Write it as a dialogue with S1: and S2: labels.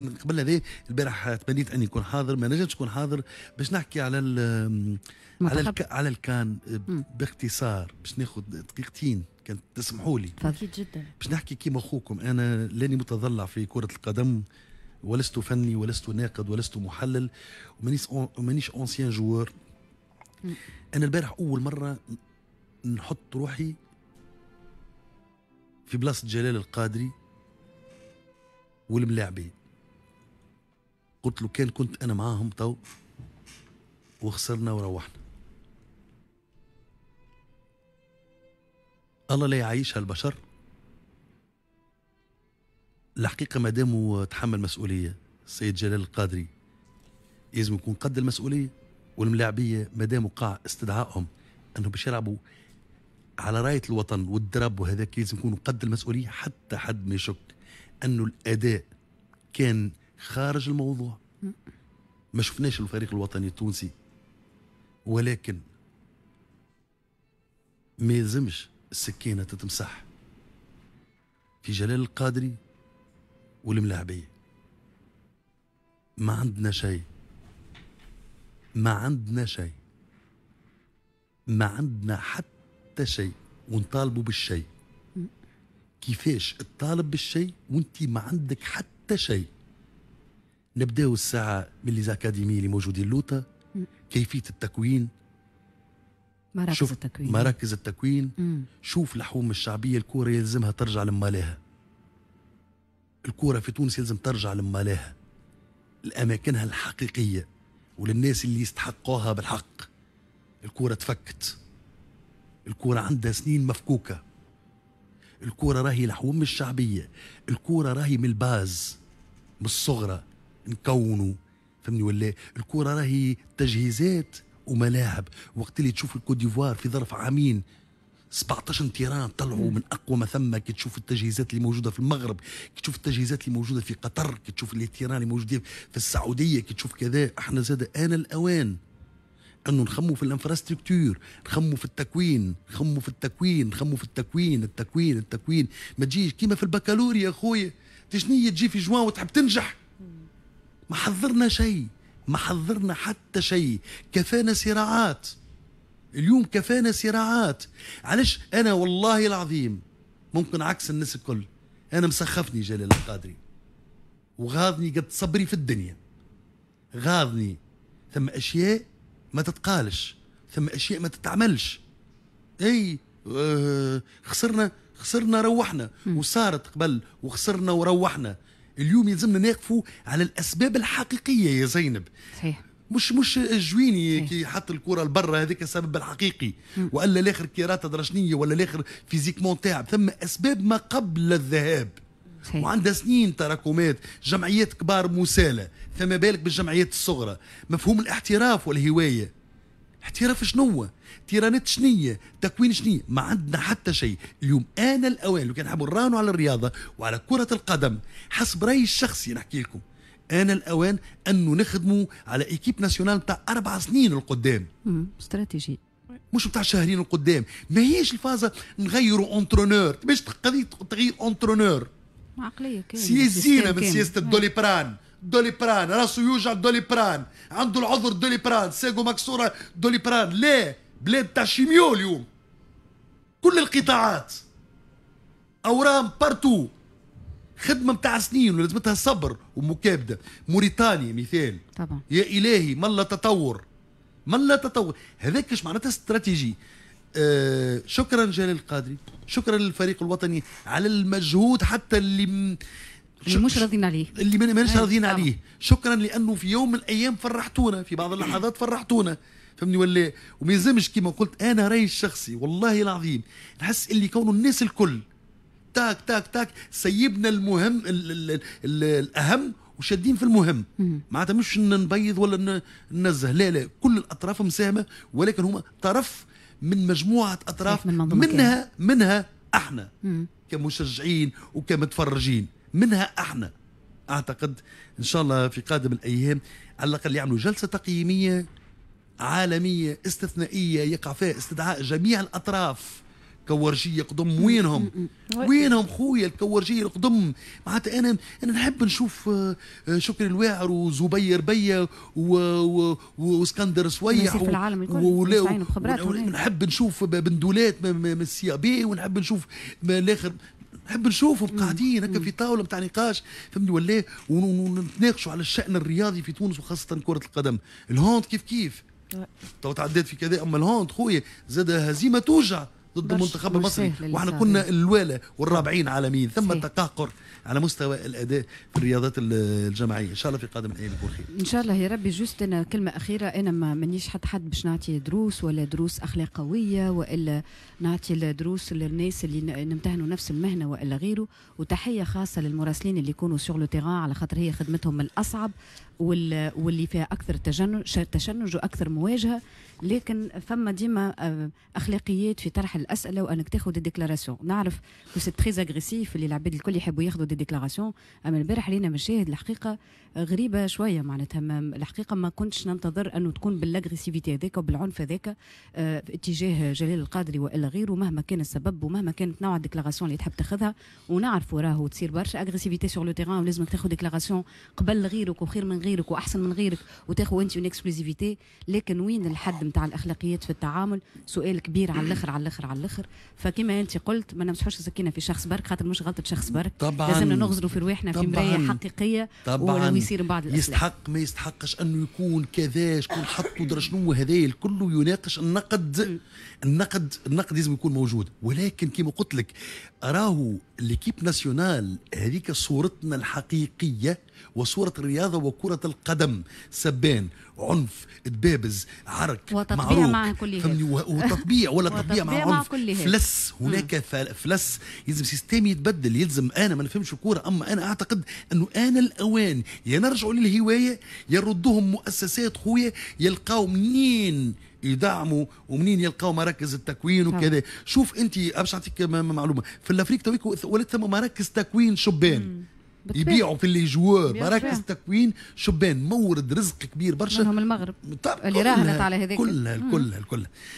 S1: من قبل هذا البارح تمنيت اني نكون حاضر ما نجمتش نكون حاضر باش نحكي على على الك على الكان باختصار باش ناخذ دقيقتين كان تسمحوا لي اكيد جدا باش نحكي كيما اخوكم انا لاني متضلع في كره القدم ولست فني ولست ناقد ولست محلل ومانيش مانيش اونسيان جوار انا البارح اول مره نحط روحي في بلاصه جلال القادري والملاعبين قلت له كان كنت انا معاهم تو وخسرنا وروحنا الله لا يعيش البشر الحقيقة ما داموا تحمل مسؤولية السيد جلال القادري يجب يكون قد المسؤولية والملاعبية ما داموا قاع استدعائهم أنهم باش يلعبوا على راية الوطن والدرب وهذاك يجب يكونوا قد المسؤولية حتى حد ما يشك أنه الأداء كان خارج الموضوع ما شفناش الفريق الوطني التونسي ولكن ما يلزمش السكينه تتمسح في جلال القادري والملاعبيه ما عندنا شيء ما عندنا شيء ما عندنا حتى شيء ونطالبوا بالشيء كيفاش تطالب بالشيء وانت ما عندك حتى شيء نبداو الساعه من لي زاكاديمي اللي موجودين لوطا كيفيه التكوين
S2: مراكز شوف التكوين مراكز
S1: التكوين مم. شوف الحوم الشعبيه الكوره يلزمها ترجع لمالها الكوره في تونس يلزم ترجع لمالها لاماكنها الحقيقيه وللناس اللي يستحقوها بالحق الكوره تفكت الكوره عندها سنين مفكوكه الكوره راهي الحوم الشعبيه الكوره راهي من الباز من الصغرى نكونوا فهمني ولا الكره راهي تجهيزات وملاعب وقت اللي تشوف الكوت ديفوار في ظرف عامين 17 تيران طلعوا من اقوى ما ثم كي تشوف التجهيزات اللي موجوده في المغرب كي تشوف التجهيزات اللي موجوده في قطر كي تشوف التيران اللي موجودين في السعوديه كي تشوف كذا احنا زاد انا الاوان انه نخموا في الانفراستركتور نخموا في التكوين نخموا في التكوين نخموا في التكوين التكوين التكوين ما تجيش كيما في البكالوريا يا خويا تشنية تجي في جوان وتحب تنجح ما حضرنا شيء ما حضرنا حتى شيء كفانا صراعات اليوم كفانا صراعات علاش انا والله العظيم ممكن عكس الناس الكل انا مسخفني جلال القادري وغاضني قد صبري في الدنيا غاضني ثم اشياء ما تتقالش ثم اشياء ما تتعملش اي آه، خسرنا خسرنا روحنا وصارت قبل وخسرنا وروحنا اليوم يلزمنا نقفوا على الاسباب الحقيقيه يا زينب صحيح مش مش جويني كي حط الكره لبرا هذاك السبب الحقيقي والا الاخر كيرات درشنيه ولا الاخر فيزيكمون تاعب ثم اسباب ما قبل الذهاب صحيح. وعندها سنين تراكمات جمعيات كبار مسالة فما بالك بالجمعيات الصغرى مفهوم الاحتراف والهواية احتراف شنو تيرانات شنية تكوين شنية ما عندنا حتى شيء اليوم أنا الأوان لو كان حابوا نراهنوا على الرياضة وعلى كرة القدم حسب رأيي الشخصي نحكي لكم أنا الأوان أنه نخدموا على إيكيب ناسيونال بتاع أربع سنين القدام استراتيجي مش بتاع شهرين القدام ما هيش الفازة نغيروا انترونور مش قضية تغيير انترونور
S2: عقلية كاملة سياسة زينة من سياسة الدوليبران
S1: دوليبران راسه يوجع دوليبران عنده العذر دوليبران ساقه مكسوره دوليبران ليه بلاد تاع شيميو اليوم كل القطاعات اورام بارتو خدمه متاع سنين ولازمتها صبر ومكابده موريتانيا مثال طبعا يا الهي ما لا تطور ما لا تطور هذاك اش معناتها استراتيجي آه شكرا جلال القادري شكرا للفريق الوطني على المجهود حتى اللي اللي مش راضيين عليه اللي ماناش آه، راضيين آه. عليه شكرا لانه في يوم من الايام فرحتونا في بعض اللحظات فرحتونا فهمني ولا وما يلزمش كيما قلت انا رايي الشخصي والله العظيم نحس اللي كونوا الناس الكل تاك تاك تاك سيبنا المهم الـ الـ الـ الـ الاهم وشادين في المهم معناتها مش نبيض ولا ننزه لا لا كل الاطراف مساهمه ولكن هما طرف من مجموعه اطراف من منها منها احنا كمشجعين وكمتفرجين منها احنا اعتقد ان شاء الله في قادم الايام على الاقل يعملوا جلسه تقييميه عالميه استثنائيه يقع فيها استدعاء جميع الاطراف كورجيه قدم وينهم وينهم خويا الكورجيه القدم معناتها انا انا نحب نشوف آه، آه، شكري الواعر وزبير بيا واسكندر سويح في العالم الكل نحب نشوف بندولات من السي بي ونحب نشوف الاخر نحب نشوفهم قاعدين هكا في طاوله نتاع نقاش فهمتني ولا ونتناقشوا على الشان الرياضي في تونس وخاصه كره القدم الهوند كيف كيف تو تعديت في كذا اما الهوند خويا زاد هزيمه توجع ضد المنتخب المصري واحنا كنا الوالة والرابعين عالميا ثم تقهقر على مستوى الاداء في الرياضات الجماعيه ان شاء الله في قادم الايام يكون خير
S2: ان شاء الله يا ربي جوست انا كلمه اخيره انا ما مانيش حد حد باش نعطي دروس ولا دروس اخلاقويه والا نعطي دروس للناس اللي نمتهنوا نفس المهنه والا غيره وتحيه خاصه للمراسلين اللي يكونوا سور لو تيران على خاطر هي خدمتهم الاصعب واللي فيها اكثر تشنج واكثر مواجهه لكن ثم ديما آه، اخلاقيات في طرح الاسئله وانك تاخذ ديكلاراسيون نعرف كو سي تري اغريسيف اللي العباد الكل يحبوا ياخذوا دي ديكلاراسيون اما البارح لينا مشاهد الحقيقه غريبه شويه معناتها الحقيقه ما كنتش ننتظر انه تكون بالاغريسيفيتي هذاك وبالعنف هذاك اه اتجاه جلال القادري والا غيره مهما كان السبب ومهما كانت نوع الديكلاراسيون اللي تحب تاخذها ونعرفوا راهو تصير برشا اغريسيفيتي سور لو تيران ولازمك تاخذ ديكلاراسيون قبل غيرك وخير من غيرك واحسن من غيرك وتاخذ انت اون اكسكلوزيفيتي لكن وين الحد نتاع الاخلاقيات في التعامل سؤال كبير على الاخر على الاخر على على الاخر فكما انت قلت ما نمسحوش السكينه في شخص برك خاطر مش غلطه شخص برك طبعا لازم نغزروا في رواحنا في مرايه حقيقيه طبعا ويصير بعض الأسلحة.
S1: يستحق ما يستحقش انه يكون كذا شكون حطوا درا شنو هذا الكل يناقش النقد النقد النقد لازم يكون موجود ولكن كما قلت لك راهو ليكيب ناسيونال هذيك صورتنا الحقيقيه وصورة الرياضة وكرة القدم سبان عنف دبابز عرك وتطبيع معروك. مع كل وتطبيع ولا تطبيع مع عنف كلها فلس هناك فلس يلزم سيستم يتبدل يلزم انا ما نفهمش الكوره اما انا اعتقد انه انا الاوان يا نرجعوا للهوايه يا يردوهم مؤسسات خويا يلقاو منين يدعموا ومنين يلقاو مراكز التكوين وكذا شوف انت باش نعطيك معلومه في الافريق تويك ولات ثم مراكز تكوين شبان يبيعوا في اللي جوار مراكز تكوين شبان مورد رزق كبير برشا منهم المغرب اللي راهنت على هذاك كلها كلها كلها